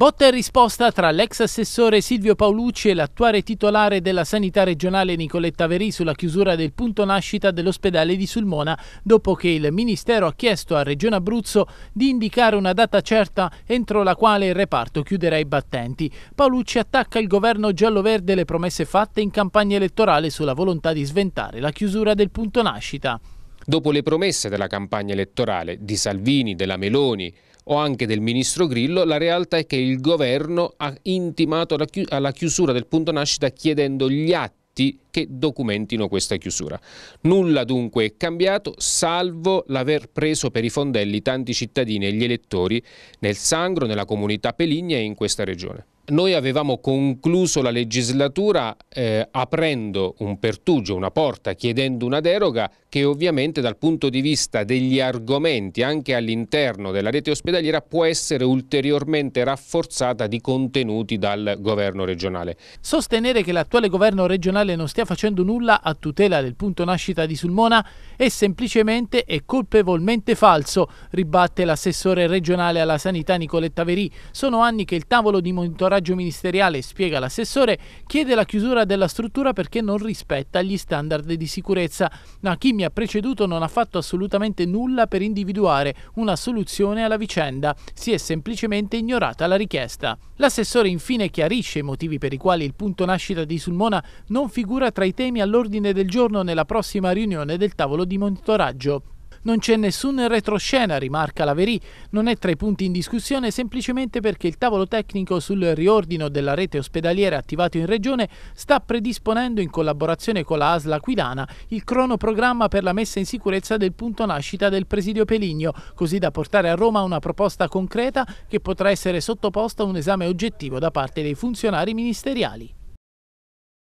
Botta e risposta tra l'ex assessore Silvio Paolucci e l'attuale titolare della sanità regionale Nicoletta Verì sulla chiusura del punto nascita dell'ospedale di Sulmona dopo che il Ministero ha chiesto a Regione Abruzzo di indicare una data certa entro la quale il reparto chiuderà i battenti. Paolucci attacca il governo giallo-verde le promesse fatte in campagna elettorale sulla volontà di sventare la chiusura del punto nascita. Dopo le promesse della campagna elettorale di Salvini, della Meloni o anche del ministro Grillo, la realtà è che il governo ha intimato alla chiusura del punto nascita chiedendo gli atti che documentino questa chiusura. Nulla dunque è cambiato salvo l'aver preso per i fondelli tanti cittadini e gli elettori nel Sangro, nella comunità Peligna e in questa regione. Noi avevamo concluso la legislatura eh, aprendo un pertugio, una porta, chiedendo una deroga che ovviamente dal punto di vista degli argomenti anche all'interno della rete ospedaliera può essere ulteriormente rafforzata di contenuti dal governo regionale. Sostenere che l'attuale governo regionale non stia facendo nulla a tutela del punto nascita di Sulmona è semplicemente e colpevolmente falso, ribatte l'assessore regionale alla sanità Nicoletta Verì. Sono anni che il tavolo di monitoraggio coraggio ministeriale, spiega l'assessore, chiede la chiusura della struttura perché non rispetta gli standard di sicurezza, ma chi mi ha preceduto non ha fatto assolutamente nulla per individuare una soluzione alla vicenda, si è semplicemente ignorata la richiesta. L'assessore infine chiarisce i motivi per i quali il punto nascita di Sulmona non figura tra i temi all'ordine del giorno nella prossima riunione del tavolo di monitoraggio. Non c'è nessun retroscena, rimarca la Verì, non è tra i punti in discussione semplicemente perché il tavolo tecnico sul riordino della rete ospedaliera attivato in Regione sta predisponendo in collaborazione con la ASLA Aquilana il cronoprogramma per la messa in sicurezza del punto nascita del presidio Peligno, così da portare a Roma una proposta concreta che potrà essere sottoposta a un esame oggettivo da parte dei funzionari ministeriali.